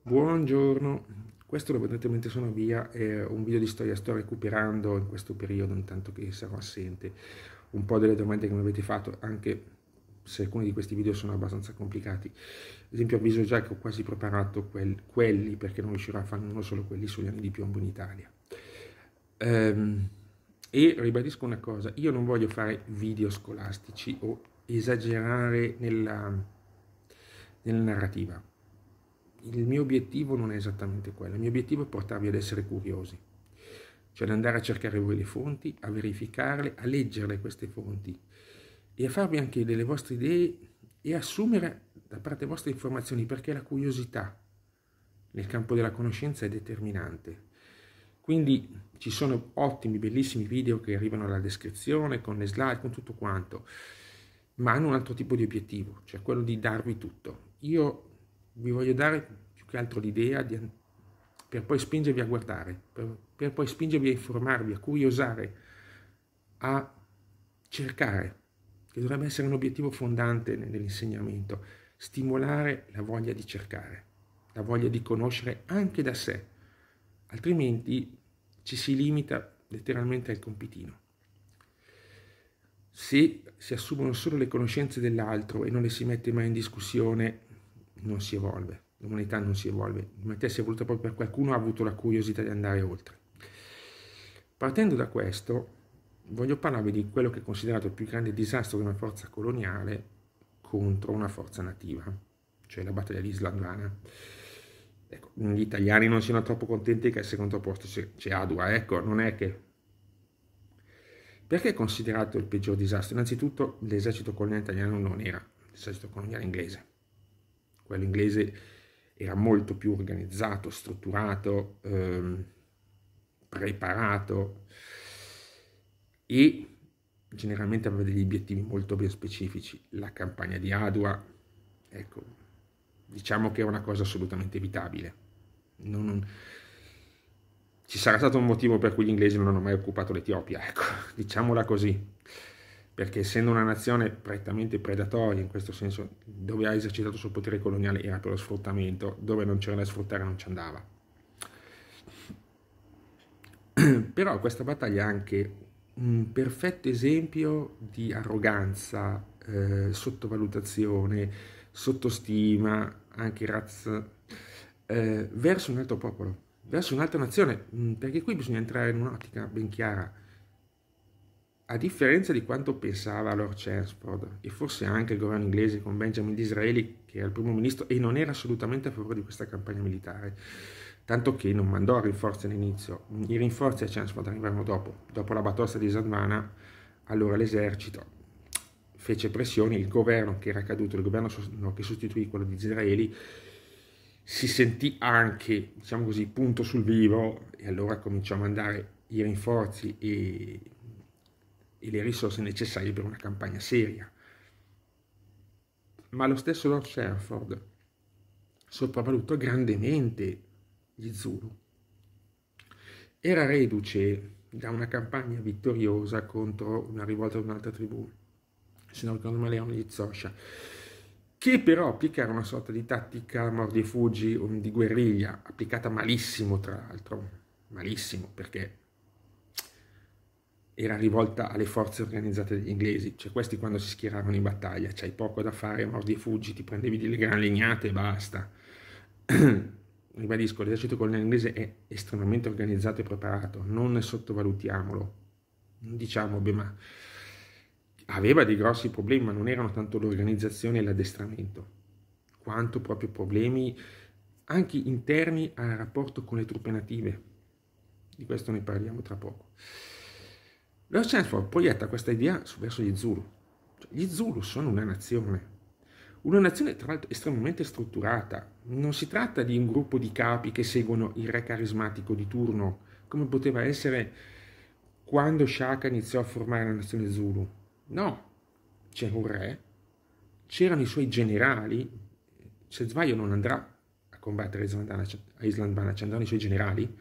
Buongiorno, questo lo vedete mentre sono via è un video di storia sto recuperando in questo periodo intanto che sarò assente un po' delle domande che mi avete fatto anche se alcuni di questi video sono abbastanza complicati ad esempio avviso già che ho quasi preparato quel, quelli perché non riuscirò a farne uno solo quelli sugli anni di piombo in Italia ehm, e ribadisco una cosa io non voglio fare video scolastici o esagerare nella, nella narrativa il mio obiettivo non è esattamente quello, il mio obiettivo è portarvi ad essere curiosi, cioè ad andare a cercare voi le fonti, a verificarle, a leggerle queste fonti e a farvi anche delle vostre idee e assumere da parte vostra informazioni perché la curiosità nel campo della conoscenza è determinante. Quindi ci sono ottimi, bellissimi video che arrivano alla descrizione, con le slide, con tutto quanto, ma hanno un altro tipo di obiettivo, cioè quello di darvi tutto. Io vi voglio dare più che altro l'idea di, per poi spingervi a guardare, per, per poi spingervi a informarvi, a curiosare, a cercare, che dovrebbe essere un obiettivo fondante nell'insegnamento, stimolare la voglia di cercare, la voglia di conoscere anche da sé, altrimenti ci si limita letteralmente al compitino. Se si assumono solo le conoscenze dell'altro e non le si mette mai in discussione, non si evolve, l'umanità non si evolve, l'umanità si è evoluta proprio per qualcuno ha avuto la curiosità di andare oltre. Partendo da questo, voglio parlarvi di quello che è considerato il più grande disastro di una forza coloniale contro una forza nativa, cioè la battaglia islandana. Ecco, gli italiani non siano troppo contenti che al secondo posto c'è Adua, ecco, non è che... Perché è considerato il peggior disastro? Innanzitutto l'esercito coloniale italiano non era l'esercito coloniale inglese, quello inglese era molto più organizzato, strutturato, ehm, preparato e generalmente aveva degli obiettivi molto ben specifici. La campagna di Adua, ecco, diciamo che è una cosa assolutamente evitabile. Non, non... ci sarà stato un motivo per cui gli inglesi non hanno mai occupato l'Etiopia, ecco, diciamola così perché essendo una nazione prettamente predatoria, in questo senso dove ha esercitato il suo potere coloniale era per lo sfruttamento, dove non c'era da sfruttare non ci andava. Però questa battaglia è anche un perfetto esempio di arroganza, eh, sottovalutazione, sottostima, anche razza, eh, verso un altro popolo, verso un'altra nazione, mm, perché qui bisogna entrare in un'ottica ben chiara a differenza di quanto pensava Lord Chelmsford e forse anche il governo inglese con Benjamin Disraeli, che era il primo ministro e non era assolutamente a favore di questa campagna militare, tanto che non mandò rinforzi all'inizio. I rinforzi a Chelmsford arrivarono dopo, dopo la batosta di Sadmana, allora l'esercito fece pressioni, il governo che era caduto, il governo che sostituì quello di Disraeli, si sentì anche, diciamo così, punto sul vivo e allora cominciò a mandare i rinforzi e e le risorse necessarie per una campagna seria. Ma lo stesso Lord Sherford sopravvalutò grandemente gli Zulu. Era reduce da una campagna vittoriosa contro una rivolta di un'altra tribù, se non ricordo male erano gli Zosha, che però applicarono una sorta di tattica mordi e fuggi di guerriglia, applicata malissimo tra l'altro, malissimo perché era rivolta alle forze organizzate degli inglesi, cioè questi quando si schierarono in battaglia, c'hai poco da fare, mordi e fuggi, ti prendevi delle gran legnate e basta. Ribadisco, l'esercito coloniale inglese è estremamente organizzato e preparato, non sottovalutiamolo. Diciamo, beh, ma aveva dei grossi problemi, ma non erano tanto l'organizzazione e l'addestramento, quanto proprio problemi anche interni al rapporto con le truppe native. Di questo ne parliamo tra poco. Lord Sanford proietta questa idea verso gli Zulu. Cioè, gli Zulu sono una nazione, una nazione tra l'altro estremamente strutturata. Non si tratta di un gruppo di capi che seguono il re carismatico di turno, come poteva essere quando Shaka iniziò a formare la nazione Zulu. No, c'era un re, c'erano i suoi generali, se sbaglio non andrà a combattere a Island Banach, andranno i suoi generali,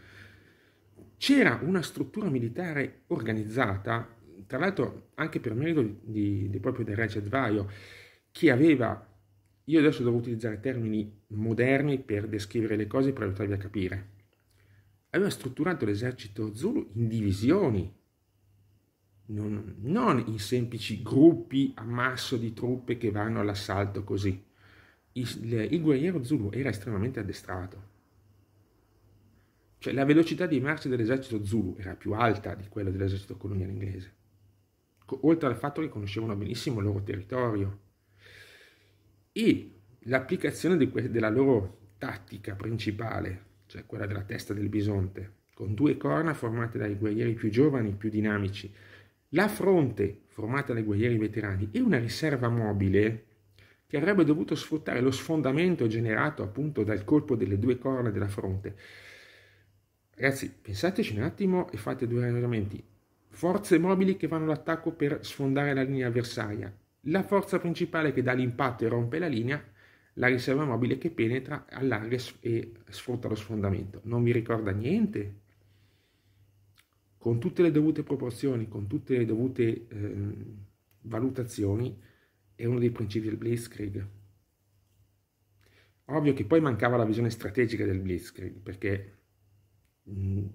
c'era una struttura militare organizzata, tra l'altro anche per merito di, di proprio del re Cedvaio, che aveva, io adesso devo utilizzare termini moderni per descrivere le cose, per aiutarvi a capire, aveva strutturato l'esercito zulu in divisioni, non, non in semplici gruppi a masso di truppe che vanno all'assalto così. il, il guerriero zulu era estremamente addestrato cioè la velocità di marcia dell'esercito Zulu era più alta di quella dell'esercito coloniale inglese, oltre al fatto che conoscevano benissimo il loro territorio. E l'applicazione della loro tattica principale, cioè quella della testa del bisonte, con due corna formate dai guerrieri più giovani, più dinamici, la fronte formata dai guerrieri veterani e una riserva mobile che avrebbe dovuto sfruttare lo sfondamento generato appunto dal colpo delle due corna della fronte Ragazzi, pensateci un attimo e fate due ragionamenti. Forze mobili che vanno all'attacco per sfondare la linea avversaria. La forza principale che dà l'impatto e rompe la linea, la riserva mobile che penetra, allarga e sfrutta lo sfondamento. Non vi ricorda niente? Con tutte le dovute proporzioni, con tutte le dovute eh, valutazioni, è uno dei principi del Blitzkrieg. Ovvio che poi mancava la visione strategica del Blitzkrieg, perché Mm,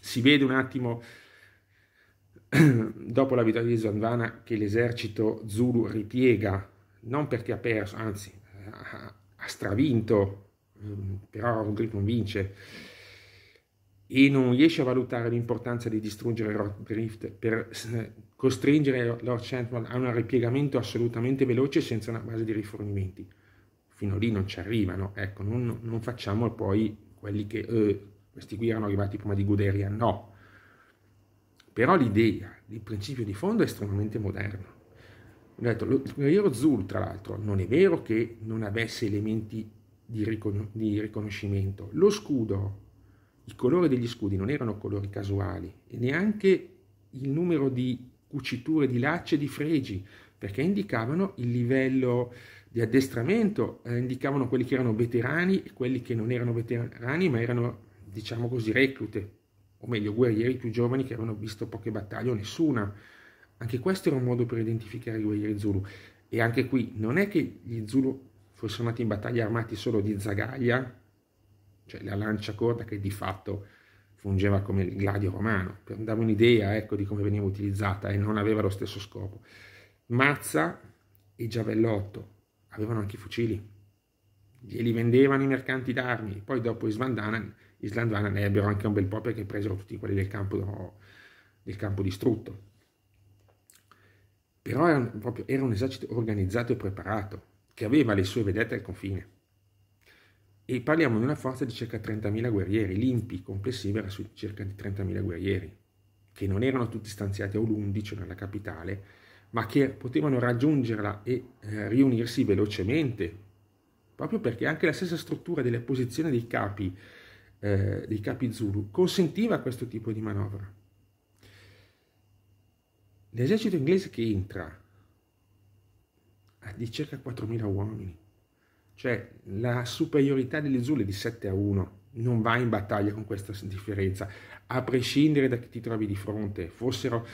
si vede un attimo dopo la vittoria di Zonvana che l'esercito Zulu ripiega, non perché ha perso, anzi ha stravinto, mm, però Rodrigo non vince e non riesce a valutare l'importanza di distruggere Rock Drift per costringere Lord Chantwell a un ripiegamento assolutamente veloce senza una base di rifornimenti. Fino lì non ci arrivano, ecco, non, non facciamo poi quelli che eh, questi qui erano arrivati prima di Guderian? No. Però l'idea, il principio di fondo è estremamente moderno. Ho detto, il guerriero Zul, tra l'altro, non è vero che non avesse elementi di, ricon- di riconoscimento. Lo scudo, i colori degli scudi non erano colori casuali e neanche il numero di cuciture di lacce e di fregi, perché indicavano il livello di addestramento, eh, indicavano quelli che erano veterani e quelli che non erano veterani ma erano diciamo così, reclute, o meglio guerrieri più giovani che avevano visto poche battaglie o nessuna. Anche questo era un modo per identificare i guerrieri Zulu. E anche qui non è che gli Zulu fossero nati in battaglia armati solo di zagaglia, cioè la lancia corta che di fatto fungeva come il gladio romano, per dare un'idea ecco, di come veniva utilizzata e non aveva lo stesso scopo. Mazza e giavellotto avevano anche i fucili, glieli vendevano i mercanti d'armi, poi dopo i Svandana Islanda ne ebbero anche un bel po' perché presero tutti quelli del campo, del campo distrutto. Però era un, proprio, era un esercito organizzato e preparato, che aveva le sue vedette al confine. E parliamo di una forza di circa 30.000 guerrieri, l'impi complessiva era su circa 30.000 guerrieri, che non erano tutti stanziati a Ulundi, cioè nella capitale, ma che potevano raggiungerla e eh, riunirsi velocemente, proprio perché anche la stessa struttura delle posizioni dei capi eh, dei capi Zulu consentiva questo tipo di manovra. L'esercito inglese che entra ha di circa 4.000 uomini, cioè la superiorità delle Zulu è di 7 a 1, non va in battaglia con questa differenza, a prescindere da chi ti trovi di fronte, fossero...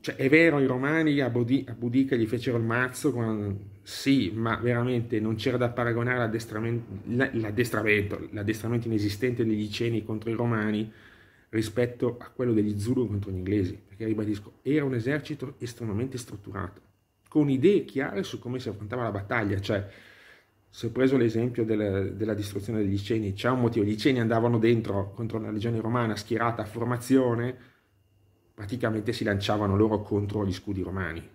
Cioè, è vero, i romani a, Budi, a Budica gli fecero il mazzo con sì, ma veramente non c'era da paragonare l'addestramento, l'addestramento inesistente degli Iceni contro i Romani rispetto a quello degli Zulu contro gli inglesi, perché ribadisco, era un esercito estremamente strutturato, con idee chiare su come si affrontava la battaglia, cioè se ho preso l'esempio della, della distruzione degli Iceni, c'è un motivo, gli Iceni andavano dentro contro la legione romana schierata a formazione, praticamente si lanciavano loro contro gli scudi romani,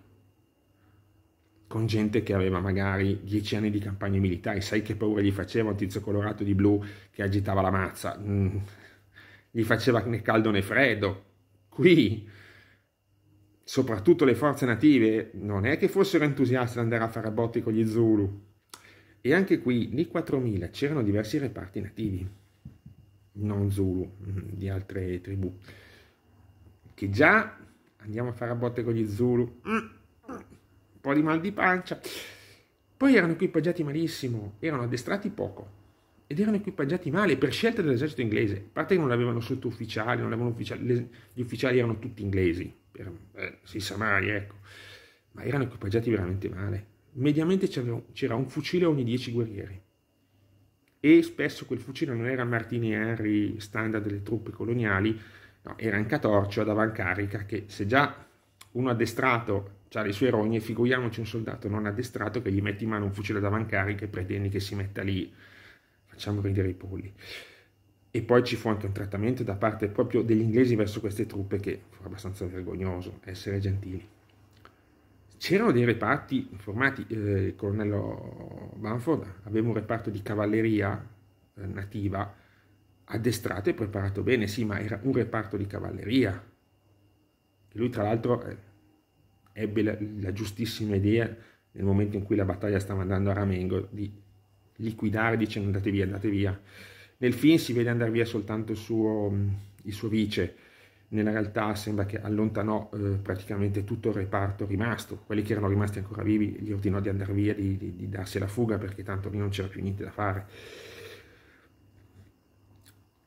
con gente che aveva magari dieci anni di campagne militari, sai che paura gli faceva un tizio colorato di blu che agitava la mazza, mm. gli faceva né caldo né freddo. Qui, soprattutto le forze native, non è che fossero entusiaste ad andare a fare botti con gli Zulu. E anche qui, nei 4000, c'erano diversi reparti nativi, non Zulu, mm, di altre tribù, che già andiamo a fare a botte con gli Zulu. Mm po' di mal di pancia. Poi erano equipaggiati malissimo, erano addestrati poco ed erano equipaggiati male per scelta dell'esercito inglese. A parte che non avevano sotto ufficiali, non avevano ufficiali, gli ufficiali erano tutti inglesi, per, eh, si sa mai, ecco. Ma erano equipaggiati veramente male. Mediamente c'era un fucile ogni 10 guerrieri e spesso quel fucile non era Martini Henry standard delle truppe coloniali, no, era un catorcio ad avancarica che se già uno addestrato ha le sue rogne, figuriamoci un soldato non addestrato che gli mette in mano un fucile da mancarica e pretendi che si metta lì, facciamo ridere i polli. E poi ci fu anche un trattamento da parte proprio degli inglesi verso queste truppe che fu abbastanza vergognoso, essere gentili. C'erano dei reparti formati, eh, il colonnello Banford aveva un reparto di cavalleria eh, nativa addestrato e preparato bene, sì, ma era un reparto di cavalleria. E lui tra l'altro... Eh, ebbe la, la giustissima idea nel momento in cui la battaglia stava andando a ramengo di liquidare dicendo andate via, andate via. Nel film si vede andare via soltanto il suo, il suo vice, nella realtà sembra che allontanò eh, praticamente tutto il reparto rimasto, quelli che erano rimasti ancora vivi gli ordinò di andare via, di, di, di darsi la fuga perché tanto lì non c'era più niente da fare.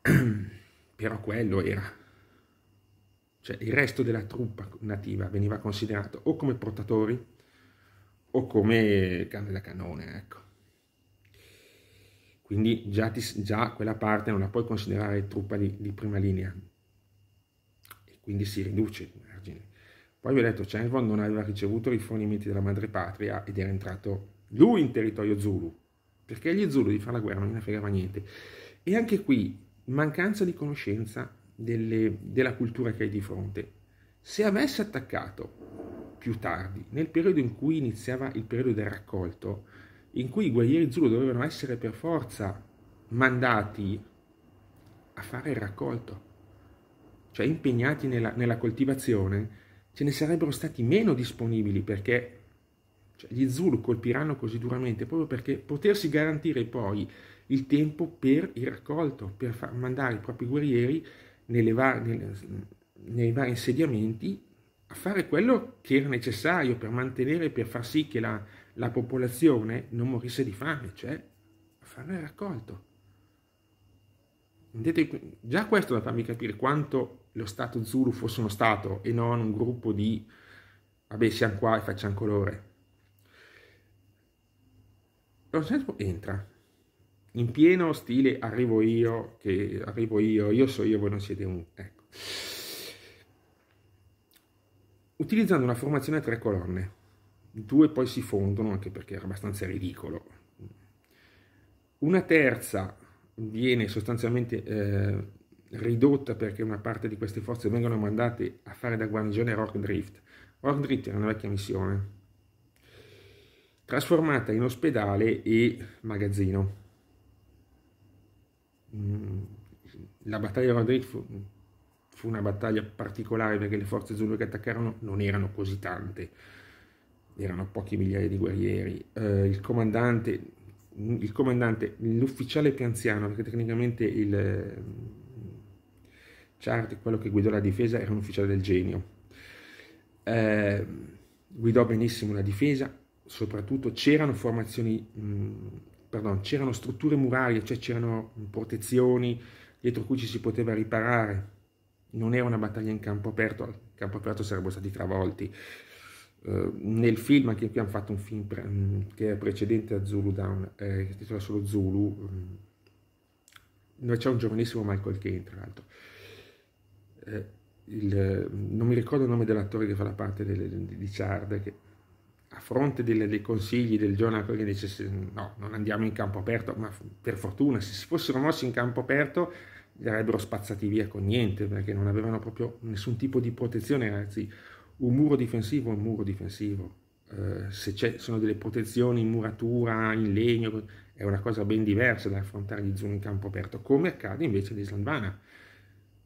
Però quello era cioè il resto della truppa nativa veniva considerato o come portatori o come canne da cannone, ecco. Quindi già, ti, già, quella parte non la puoi considerare truppa di, di prima linea e quindi si riduce il margine. Poi vi ho detto, Cervon non aveva ricevuto rifornimenti dalla madrepatria ed era entrato lui in territorio Zulu, perché gli Zulu di fare la guerra non ne fregava niente. E anche qui, mancanza di conoscenza delle, della cultura che hai di fronte. Se avesse attaccato più tardi, nel periodo in cui iniziava il periodo del raccolto, in cui i guerrieri Zulu dovevano essere per forza mandati a fare il raccolto, cioè impegnati nella, nella coltivazione, ce ne sarebbero stati meno disponibili perché cioè, gli Zulu colpiranno così duramente proprio perché potersi garantire poi il tempo per il raccolto, per far, mandare i propri guerrieri var- nel, nei vari insediamenti a fare quello che era necessario per mantenere, per far sì che la, la popolazione non morisse di fame, cioè a fare il raccolto. Vedete, già questo da farmi capire quanto lo Stato Zulu fosse uno Stato e non un gruppo di vabbè siamo qua e facciamo colore. Lo Sensmo entra, in pieno stile arrivo io, che arrivo io, io so io, voi non siete un... Ecco. Utilizzando una formazione a tre colonne, due poi si fondono anche perché era abbastanza ridicolo. Una terza viene sostanzialmente eh, ridotta perché una parte di queste forze vengono mandate a fare da guarnigione Rock Drift. Rock Drift era una vecchia missione, trasformata in ospedale e magazzino Mm. la battaglia di Madrid fu, fu, una battaglia particolare perché le forze zulù che attaccarono non erano così tante, erano pochi migliaia di guerrieri. Eh, il comandante, il comandante, l'ufficiale più anziano, perché tecnicamente il eh, Chart, quello che guidò la difesa, era un ufficiale del genio. Eh, guidò benissimo la difesa, soprattutto c'erano formazioni mh, mm, perdon, c'erano strutture murarie, cioè c'erano protezioni dietro cui ci si poteva riparare. Non era una battaglia in campo aperto, al campo aperto sarebbero stati travolti. Uh, nel film, anche qui hanno fatto un film pre mm, che è precedente a Zulu Down, eh, che si titola solo Zulu, mm, dove c'è un giovanissimo Michael Kane, tra l'altro. Eh, non mi ricordo il nome dell'attore che fa la parte del, di Chard, che a fronte delle, dei consigli del Giornale che dice no, non andiamo in campo aperto, ma per fortuna se si fossero mossi in campo aperto li avrebbero spazzati via con niente perché non avevano proprio nessun tipo di protezione, anzi un muro difensivo è un muro difensivo. Eh, se sono delle protezioni in muratura, in legno, è una cosa ben diversa da affrontare gli zoom in campo aperto, come accade invece all'Islandvana.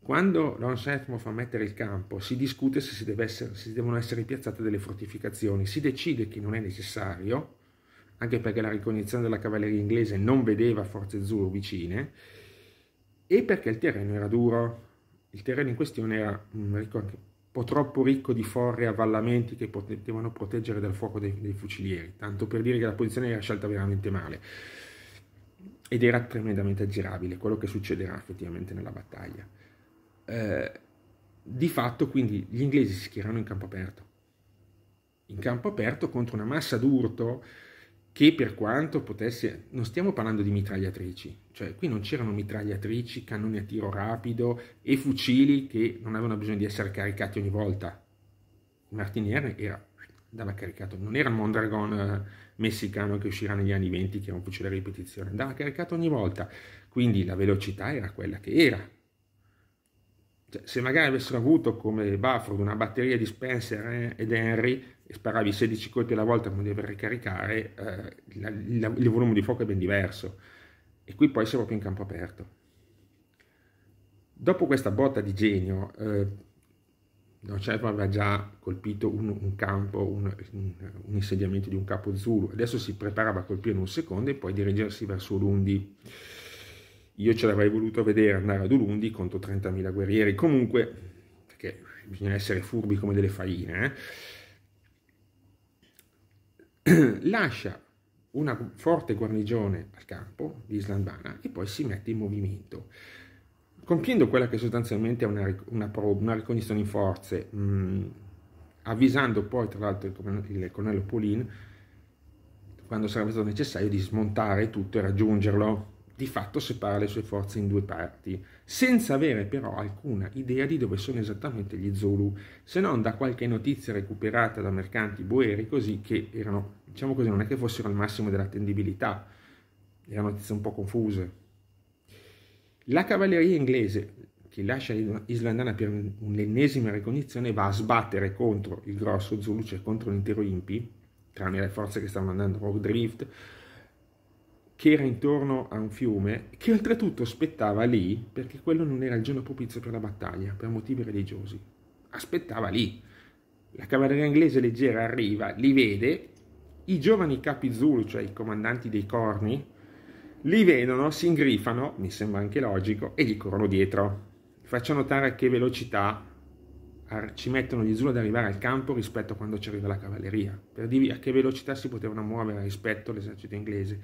Quando Lawrence Ethmo fa mettere il campo, si discute se, si, essere, se devono essere piazzate delle fortificazioni, si decide che non è necessario, anche perché la ricognizione della cavalleria inglese non vedeva forze azzurre vicine, e perché il terreno era duro. Il terreno in questione era un mm, po' troppo ricco di forre e avvallamenti che potevano proteggere dal fuoco dei, dei fucilieri, tanto per dire che la posizione era scelta veramente male ed era tremendamente aggirabile, quello che succederà effettivamente nella battaglia. Eh, di fatto quindi gli inglesi si schierano in campo aperto, in campo aperto contro una massa d'urto che per quanto potesse, non stiamo parlando di mitragliatrici, cioè qui non c'erano mitragliatrici, cannoni a tiro rapido e fucili che non avevano bisogno di essere caricati ogni volta. Il Martiniere era, andava caricato, non era un Mondragon eh, messicano che uscirà negli anni 20 che era un fucile a ripetizione, andava caricato ogni volta, quindi la velocità era quella che era, cioè, se magari avessero avuto come Bufford una batteria di Spencer eh, ed Henry e sparavi 16 colpi alla volta quando devi ricaricare, eh, la, la, il volume di fuoco è ben diverso. E qui poi siamo più in campo aperto. Dopo questa botta di genio, eh, Don Sherpa aveva già colpito un, un campo, un, un, un, insediamento di un capo Zulu, adesso si preparava a colpire un secondo e poi dirigersi verso l'Undi. Io ce l'avrei voluto vedere andare ad Ulundi contro 30.000 guerrieri. Comunque, perché bisogna essere furbi come delle faine, eh? lascia una forte guarnigione al campo di Islandbana e poi si mette in movimento compiendo quella che sostanzialmente è una, una, una ricognizione in forze, mh, mm, avvisando poi tra l'altro il, il colonnello Paulin quando sarebbe stato necessario, di smontare tutto e raggiungerlo di fatto separa le sue forze in due parti, senza avere però alcuna idea di dove sono esattamente gli Zulu, se non da qualche notizia recuperata da mercanti boeri così che erano, diciamo così, non è che fossero al massimo dell'attendibilità, erano notizie un po' confuse. La cavalleria inglese, che lascia l'islandana per un'ennesima ricognizione, va a sbattere contro il grosso Zulu, cioè contro l'intero Impi, tranne le forze che stavano andando a Rock Drift, che era intorno a un fiume, che oltretutto aspettava lì, perché quello non era il giorno propizio per la battaglia, per motivi religiosi. Aspettava lì. La cavalleria inglese leggera arriva, li vede, i giovani capi Zulu, cioè i comandanti dei corni, li vedono, si ingrifano, mi sembra anche logico, e gli corrono dietro. Faccio notare a che velocità ci mettono gli Zulu ad arrivare al campo rispetto a quando ci arriva la cavalleria, per dirvi a che velocità si potevano muovere rispetto all'esercito inglese.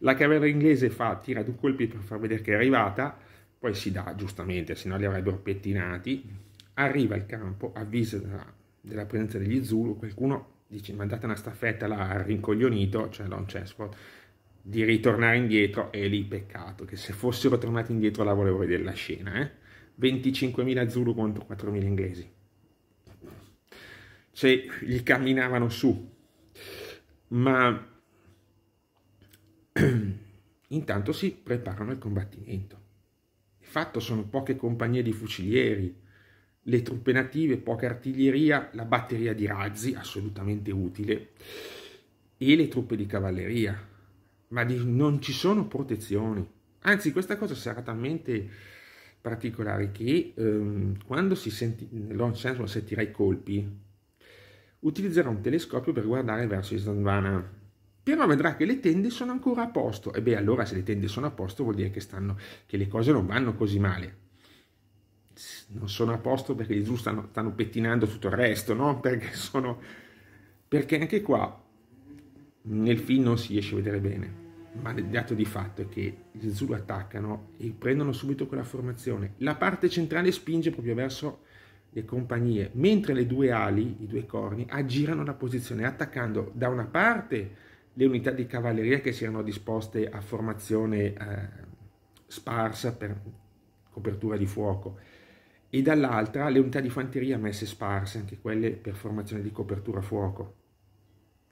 La cavaliera inglese fa, tira due colpi per far vedere che è arrivata, poi si dà giustamente, se no li avrebbero pettinati. Arriva al campo, avvisa della, della presenza degli Zulu, qualcuno dice mandate una staffetta là al rincoglionito, cioè Don Chesford, di ritornare indietro e lì peccato, che se fossero tornati indietro la volevo vedere la scena, eh? 25.000 Zulu contro 4.000 inglesi. cioè, gli camminavano su, ma intanto si preparano al combattimento. Di fatto sono poche compagnie di fucilieri, le truppe native, poca artiglieria, la batteria di razzi, assolutamente utile, e le truppe di cavalleria. Ma di, non ci sono protezioni. Anzi, questa cosa sarà talmente particolare che ehm, quando si senti, sentirà i colpi, utilizzerà un telescopio per guardare verso Islandvana però vedrà che le tende sono ancora a posto. E beh, allora se le tende sono a posto vuol dire che, stanno, che le cose non vanno così male. Non sono a posto perché gli giù stanno, stanno pettinando tutto il resto, no? Perché sono... Perché anche qua nel film non si riesce a vedere bene ma il dato di fatto è che gli Zulu attaccano e prendono subito quella formazione. La parte centrale spinge proprio verso le compagnie, mentre le due ali, i due corni, aggirano la posizione attaccando da una parte le unità di cavalleria che si erano disposte a formazione eh, sparsa per copertura di fuoco e dall'altra le unità di fanteria messe sparse, anche quelle per formazione di copertura fuoco,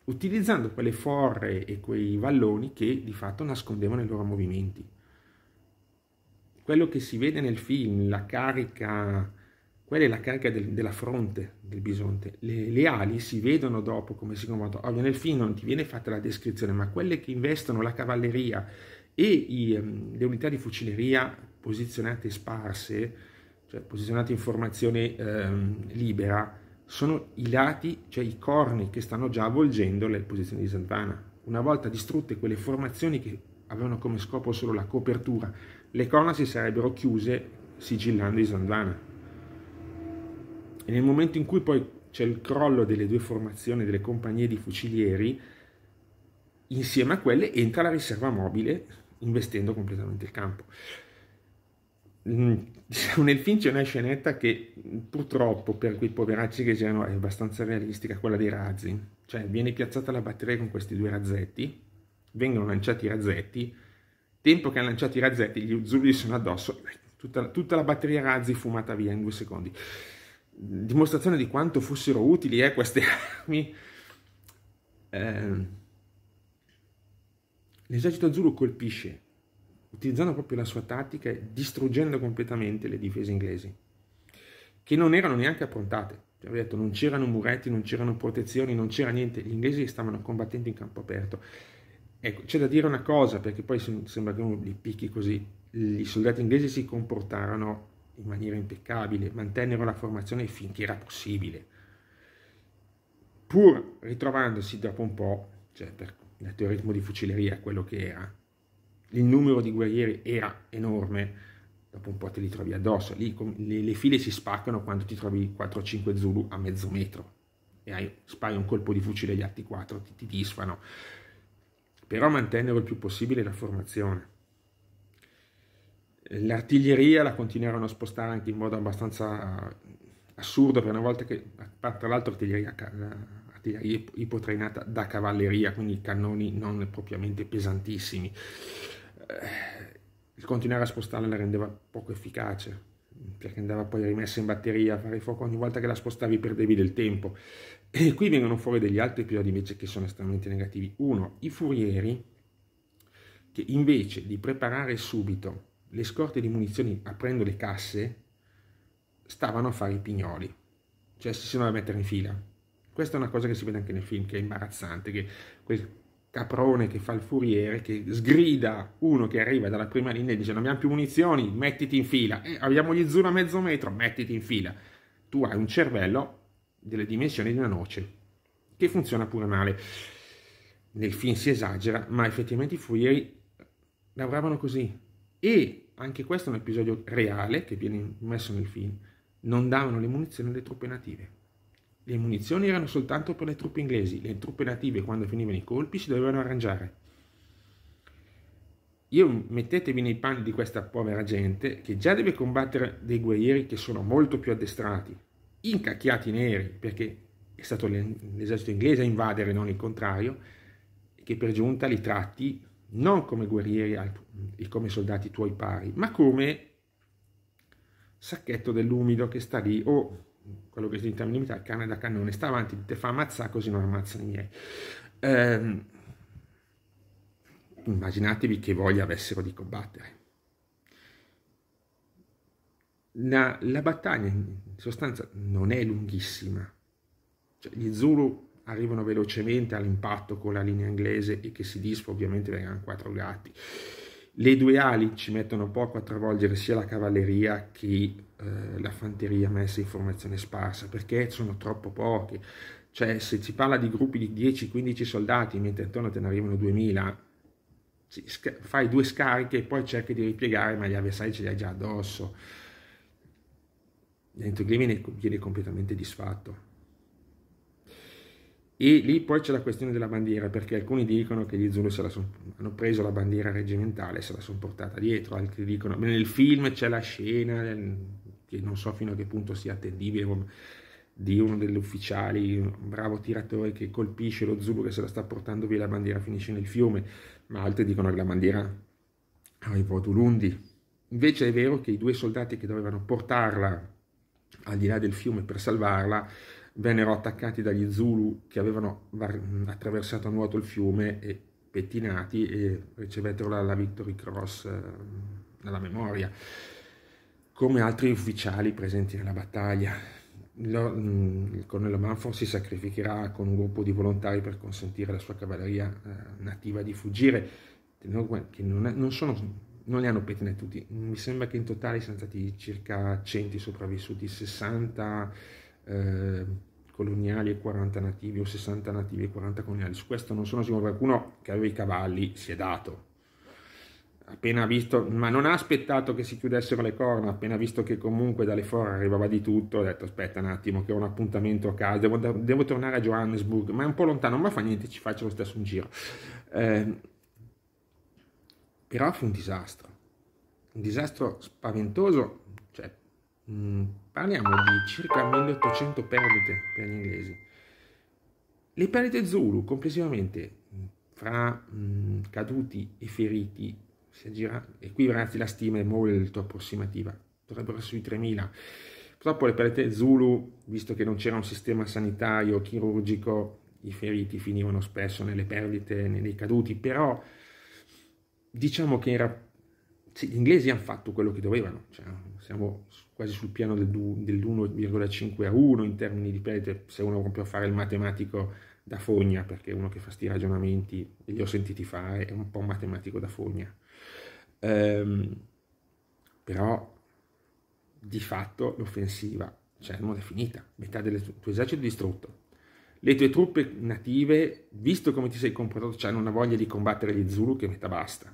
utilizzando quelle forre e quei valloni che di fatto nascondevano i loro movimenti. Quello che si vede nel film, la carica quella è la carica del, della fronte del bisonte. Le, le, ali si vedono dopo come si comportano. Ovvio, nel film non ti viene fatta la descrizione, ma quelle che investono la cavalleria e i, ehm, le unità di fucileria posizionate sparse, cioè posizionate in formazione um, libera, sono i lati, cioè i corni che stanno già avvolgendo le posizioni di Santana. Una volta distrutte quelle formazioni che avevano come scopo solo la copertura, le corna si sarebbero chiuse sigillando i Santana e nel momento in cui poi c'è il crollo delle due formazioni delle compagnie di fucilieri, insieme a quelle entra la riserva mobile investendo completamente il campo. Mm, nel film c'è una scenetta che purtroppo per quei poveracci che c'erano è abbastanza realistica, quella dei razzi. Cioè viene piazzata la batteria con questi due razzetti, vengono lanciati i razzetti, tempo che hanno lanciato i razzetti gli azzurri sono addosso, tutta, tutta la batteria razzi fumata via in due secondi dimostrazione di quanto fossero utili eh, queste armi. Eh, l'esercito azzurro colpisce, utilizzando proprio la sua tattica e distruggendo completamente le difese inglesi, che non erano neanche approntate. Cioè, detto, non c'erano muretti, non c'erano protezioni, non c'era niente. Gli inglesi stavano combattendo in campo aperto. Ecco, c'è da dire una cosa, perché poi sembra che uno li picchi così. I soldati inglesi si comportarono in maniera impeccabile, mantennero la formazione finché era possibile, pur ritrovandosi dopo un po', cioè per il tuo di fucileria, quello che era, il numero di guerrieri era enorme, dopo un po' te li trovi addosso, lì le, le file si spaccano quando ti trovi 4-5 Zulu a mezzo metro e hai, spari un colpo di fucile agli altri 4, ti, ti disfano, però mantennero il più possibile la formazione L'artiglieria la continueranno a spostare anche in modo abbastanza eh, assurdo per una volta che, tra l'altro, artiglieria, eh, artiglieria ipotrainata da cavalleria, quindi cannoni non propriamente pesantissimi. Il eh, continuare a spostarla la rendeva poco efficace perché andava poi rimessa in batteria a fare fuoco ogni volta che la spostavi perdevi del tempo e qui vengono fuori degli altri episodi invece che sono estremamente negativi uno i furieri che invece di preparare subito le scorte di munizioni aprendo le casse stavano a fare i pignoli, cioè si sono da mettere in fila. Questa è una cosa che si vede anche nel film, che è imbarazzante, che quel caprone che fa il furiere, che sgrida uno che arriva dalla prima linea e dice non abbiamo più munizioni, mettiti in fila, eh, abbiamo gli zoom a mezzo metro, mettiti in fila. Tu hai un cervello delle dimensioni di una noce, che funziona pure male. Nel film si esagera, ma effettivamente i furieri lavoravano così. E anche questo è un episodio reale che viene messo nel film, non davano le munizioni alle truppe native. Le munizioni erano soltanto per le truppe inglesi, le truppe native quando finivano i colpi si dovevano arrangiare. Io mettetevi nei panni di questa povera gente che già deve combattere dei guerrieri che sono molto più addestrati, incacchiati neri, perché è stato l'esercito inglese a invadere, non il contrario, e che per giunta li tratti non come guerrieri e come soldati tuoi pari, ma come sacchetto dell'umido che sta lì, o quello che si intende limitare, canna da cannone, sta avanti, ti fa ammazzare così non ammazzano i miei. Ehm, immaginatevi che voglia avessero di combattere. La, la battaglia in sostanza non è lunghissima, cioè, gli Zulu arrivano velocemente all'impatto con la linea inglese e che si disfa ovviamente vengono quattro gatti. Le due ali ci mettono poco a travolgere sia la cavalleria che eh, la fanteria messa in formazione sparsa perché sono troppo poche. Cioè, se si parla di gruppi di 10-15 soldati, mentre intorno te ne arrivano 2000, fai due scariche e poi cerchi di ripiegare, ma gli avversari ce li hai già addosso. Dentro viene completamente disfatto. E lì poi c'è la questione della bandiera, perché alcuni dicono che gli Zulu son, hanno preso la bandiera regimentale e se la sono portata dietro, altri dicono, nel film c'è la scena, che non so fino a che punto sia attendibile, di uno degli ufficiali, un bravo tiratore che colpisce lo Zulu che se la sta portando via, la bandiera finisce nel fiume, ma altri dicono che la bandiera arrivò ad Ulundi. Invece è vero che i due soldati che dovevano portarla al di là del fiume per salvarla, vennero attaccati dagli Zulu che avevano attraversato a nuoto il fiume e pettinati e ricevettero la, la Victory Cross dalla ehm, memoria, come altri ufficiali presenti nella battaglia. Mm, il colonnello Manford si sacrificherà con un gruppo di volontari per consentire alla sua cavalleria eh, nativa di fuggire, che non, è, non sono non li hanno pettinati tutti, mi sembra che in totale siano stati circa 100 sopravvissuti, 60 eh, coloniali e 40 nativi o 60 nativi e 40 coloniali. Su questo non sono sicuro, qualcuno che aveva i cavalli si è dato. Appena visto, ma non ha aspettato che si chiudessero le corna, appena visto che comunque dalle fora arrivava di tutto, ha detto aspetta un attimo che ho un appuntamento a casa, devo, devo, tornare a Johannesburg, ma è un po' lontano, ma fa niente, ci faccio lo stesso un giro. Eh, però fu un disastro, un disastro spaventoso Mm, parliamo di circa 1800 perdite per gli inglesi. Le perdite Zulu complessivamente mm, fra mh, mm, caduti e feriti si aggira, e qui ragazzi la stima è molto approssimativa, dovrebbero sui 3000. Purtroppo le perdite Zulu, visto che non c'era un sistema sanitario, chirurgico, i feriti finivano spesso nelle perdite, nei caduti, però diciamo che in rapporto sì, gli inglesi hanno fatto quello che dovevano, cioè, siamo quasi sul piano del, dell'1,5 a 1 in termini di perdite, se uno proprio a fare il matematico da fogna, perché uno che fa sti ragionamenti, li ho sentiti fare, è un po' un matematico da fogna. Ehm, però di fatto l'offensiva, cioè non è finita, metà del tuo esercito distrutto. Le tue truppe native, visto come ti sei comportato, cioè hanno una voglia di combattere gli Zulu che metà basta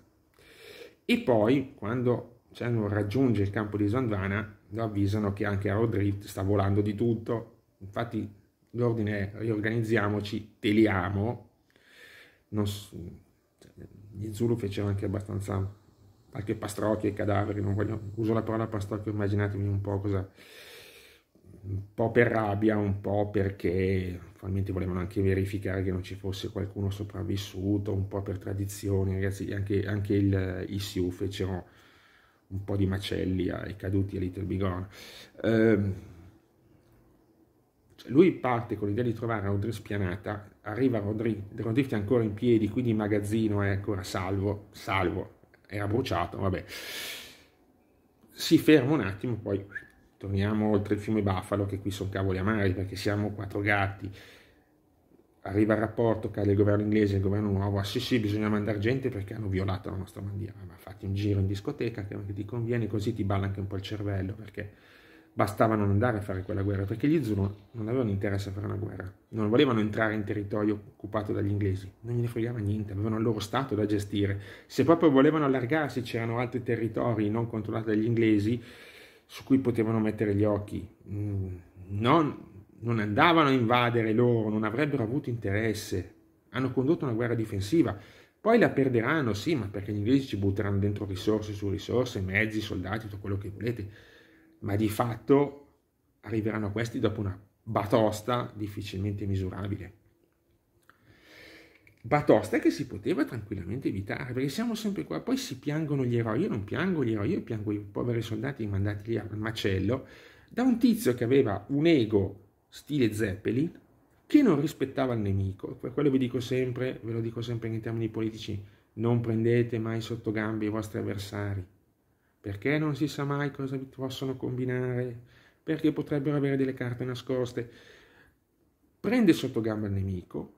e poi quando Cerno raggiunge il campo di Zondwana lo avvisano che anche Aerodrift sta volando di tutto, infatti l'ordine è riorganizziamoci, teliamo, non, gli Zulu fecero anche abbastanza qualche pastrocchio e cadaveri, non voglio, uso la parola pastrocchio, immaginatemi un po' cosa un po' per rabbia, un po' perché probabilmente volevano anche verificare che non ci fosse qualcuno sopravvissuto, un po' per tradizione, ragazzi, anche, anche il, i SIU fecero un po' di macelli ai caduti a Little Big Horn. Ehm, cioè, lui parte con l'idea di trovare Audrey spianata, arriva Rodri, Rodrift ancora in piedi, quindi il magazzino è ancora salvo, salvo, era bruciato, vabbè. Si ferma un attimo, poi torniamo oltre il fiume Buffalo, che qui sono cavoli amari perché siamo quattro gatti, arriva il rapporto, cade il governo inglese, il governo nuovo, ah sì sì bisogna mandare gente perché hanno violato la nostra bandiera, ma fatti un giro in discoteca che ti conviene così ti balla anche un po' il cervello perché bastava non andare a fare quella guerra perché gli Zulu non avevano interesse a fare una guerra, non volevano entrare in territorio occupato dagli inglesi, non gliene fregava niente, avevano il loro stato da gestire, se proprio volevano allargarsi c'erano altri territori non controllati dagli inglesi su cui potevano mettere gli occhi. Mm, non, non andavano a invadere loro, non avrebbero avuto interesse. Hanno condotto una guerra difensiva. Poi la perderanno, sì, ma perché gli inglesi ci butteranno dentro risorse su risorse, mezzi, soldati, tutto quello che volete. Ma di fatto arriveranno questi dopo una batosta difficilmente misurabile batosta che si poteva tranquillamente evitare, perché siamo sempre qua, poi si piangono gli eroi, io non piango gli eroi, io piango i poveri soldati mandati lì al macello, da un tizio che aveva un ego stile Zeppelin, che non rispettava il nemico, per quello vi dico sempre, ve lo dico sempre in termini politici, non prendete mai sotto gambe i vostri avversari, perché non si sa mai cosa vi possono combinare, perché potrebbero avere delle carte nascoste. Prende sotto gamba il nemico,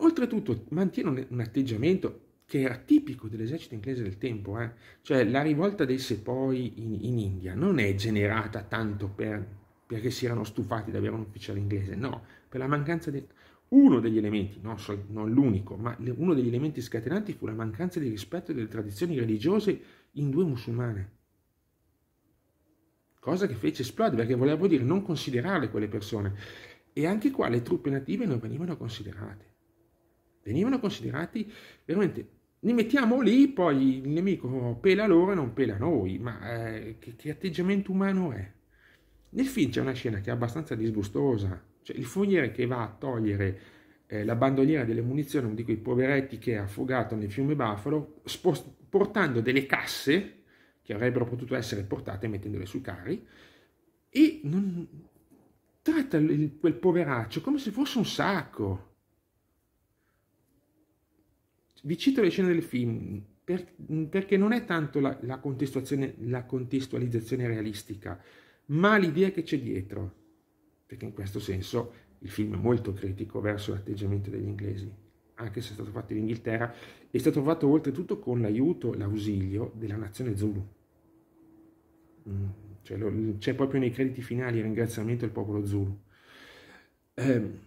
Oltretutto mantiene un atteggiamento che era tipico dell'esercito inglese del tempo, eh? cioè la rivolta dei Sepoi in, in India non è generata tanto per, perché si erano stufati di avere un ufficiale inglese, no, per la mancanza di... Uno degli elementi, non, so, non l'unico, ma uno degli elementi scatenanti fu la mancanza di rispetto delle tradizioni religiose indue musulmane. Cosa che fece esplodere, perché volevo dire non considerarle quelle persone. E anche qua le truppe native non venivano considerate venivano considerati veramente li mettiamo lì, poi il nemico pela loro e non pela noi, ma eh, che, che, atteggiamento umano è? Nel film c'è una scena che è abbastanza disgustosa, cioè il fogliere che va a togliere eh, la bandoliera delle munizioni, uno di quei poveretti che è affogato nel fiume Buffalo, spost- portando delle casse che avrebbero potuto essere portate mettendole sui carri, e non... tratta il, quel poveraccio come se fosse un sacco vi cito le scene del film per, perché non è tanto la, la, la contestualizzazione realistica, ma l'idea che c'è dietro, perché in questo senso il film è molto critico verso l'atteggiamento degli inglesi, anche se è stato fatto in Inghilterra, è stato fatto oltretutto con l'aiuto, l'ausilio della nazione Zulu. Mm, cioè c'è proprio nei crediti finali il ringraziamento del popolo Zulu. Eh,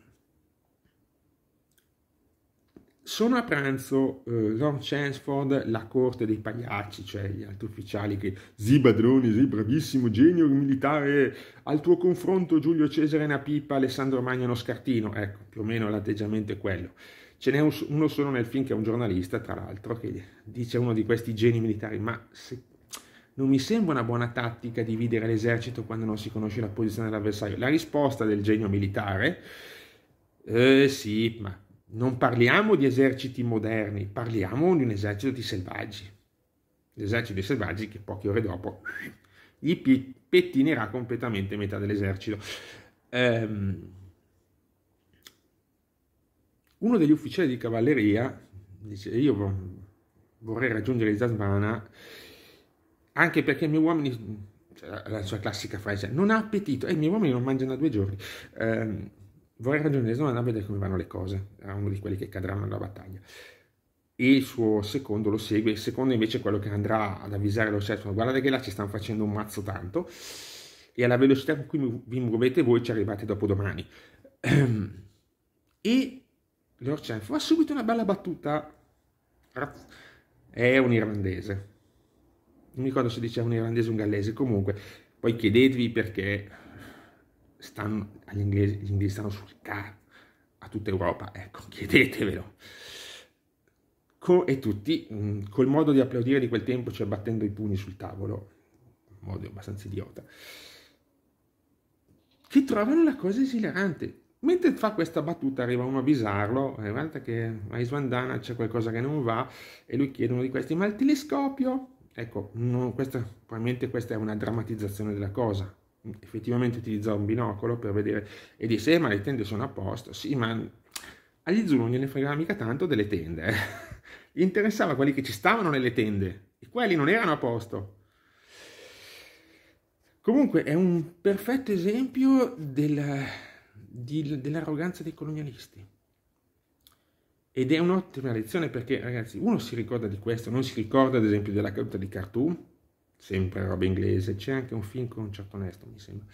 sono a pranzo eh, Lord Chansford, la corte dei pagliacci, cioè gli altri ufficiali che zi padrone, zi bravissimo, genio militare, al tuo confronto Giulio Cesare è una pipa, Alessandro Magno è uno scartino, ecco, più o meno l'atteggiamento è quello. Ce n'è uno solo nel film che è un giornalista, tra l'altro, che dice a uno di questi geni militari, ma se non mi sembra una buona tattica dividere l'esercito quando non si conosce la posizione dell'avversario. La risposta del genio militare, eh sì, ma non parliamo di eserciti moderni, parliamo di un esercito di selvaggi. L'esercito di selvaggi che poche ore dopo gli pettinerà completamente metà dell'esercito. Um, uno degli ufficiali di cavalleria dice io vorrei raggiungere Zasmana anche perché i miei uomini, cioè, la sua classica frase, non ha appetito e i miei uomini non mangiano da due giorni. Um, vorrei ragionesimo andare a vedere come vanno le cose, era uno di quelli che cadranno nella battaglia. E il suo secondo lo segue, il secondo invece è quello che andrà ad avvisare lo settimo, guardate che là ci stanno facendo un mazzo tanto, e alla velocità con cui vi muovete voi ci arrivate dopo domani. E Lord Chen fa subito una bella battuta, è un irlandese, non mi ricordo se diceva un irlandese o un gallese, comunque, poi chiedetevi perché stanno, agli inglesi, gli inglesi stanno sul carro a tutta Europa, ecco, chiedetevelo. Co- e tutti, mh, mm, col modo di applaudire di quel tempo, cioè battendo i pugni sul tavolo, in modo abbastanza idiota, che trovano la cosa esilarante. Mentre fa questa battuta arriva uno a avvisarlo, eh, guarda che a Iswandana c'è qualcosa che non va, e lui chiede uno di questi, ma il telescopio? Ecco, no, questa, probabilmente questa è una drammatizzazione della cosa, effettivamente utilizzare un binocolo per vedere e disse ma le tende sono a posto, sì ma agli zulu non gliene fregava mica tanto delle tende, eh. gli interessava quelli che ci stavano nelle tende e quelli non erano a posto. Comunque è un perfetto esempio della, di, dell'arroganza dei colonialisti. Ed è un'ottima lezione perché, ragazzi, uno si ricorda di questo, non si ricorda ad esempio della caduta di Khartoum, sempre roba inglese, c'è anche un film con un certo onesto, mi sembra,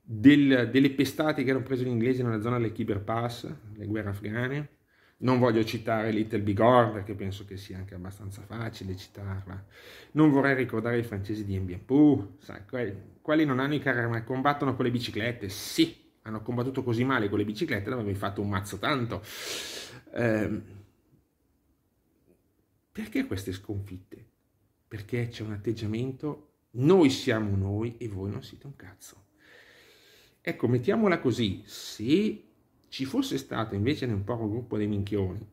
del, delle pestate che hanno preso gli inglesi nella zona del Pass, le guerre afghane. Non voglio citare Little Big Horn perché penso che sia anche abbastanza facile citarla. Non vorrei ricordare i francesi di Embienpou, quelli non hanno i carri armati, combattono con le biciclette. Sì, hanno combattuto così male con le biciclette da fatto un mazzo tanto. Eh, perché queste sconfitte? perché c'è un atteggiamento noi siamo noi e voi non siete un cazzo. Ecco, mettiamola così, se ci fosse stato invece un poco gruppo dei minchioni,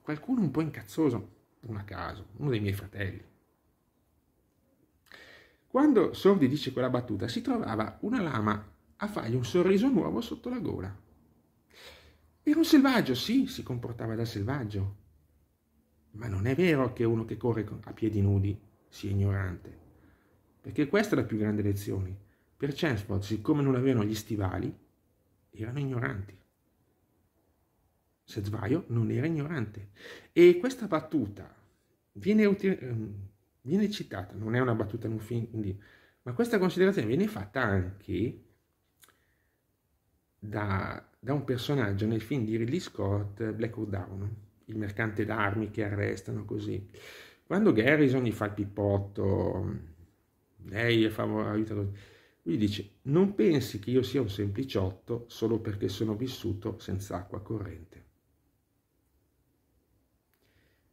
qualcuno un po' incazzoso, non a caso, uno dei miei fratelli, quando Sordi dice quella battuta si trovava una lama a fargli un sorriso nuovo sotto la gola. Era un selvaggio, sì, si comportava da selvaggio, ma non è vero che uno che corre a piedi nudi sia ignorante, perché questa è la più grande lezione. Per Chelmsford, siccome non avevano gli stivali, erano ignoranti. Se sbaglio, non era ignorante. E questa battuta viene, ehm, viene citata, non è una battuta in un film, quindi, ma questa considerazione viene fatta anche da, da un personaggio nel film di Ridley Scott, Blackwood Down il mercante d'armi che arrestano così. Quando Garrison gli fa il pippotto, lei è favore, aiutalo, lui dice, non pensi che io sia un sempliciotto solo perché sono vissuto senza acqua corrente.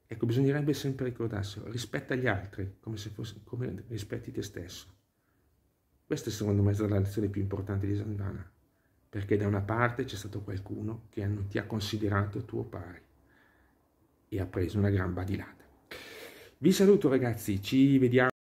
Ecco, bisognerebbe sempre ricordarselo, rispetta gli altri come se fosse, come rispetti te stesso. Questa è secondo me la lezione più importante di Sandana, perché da una parte c'è stato qualcuno che non ti ha considerato tuo pari e ha preso una gamba di badilata. Vi saluto ragazzi, ci vediamo.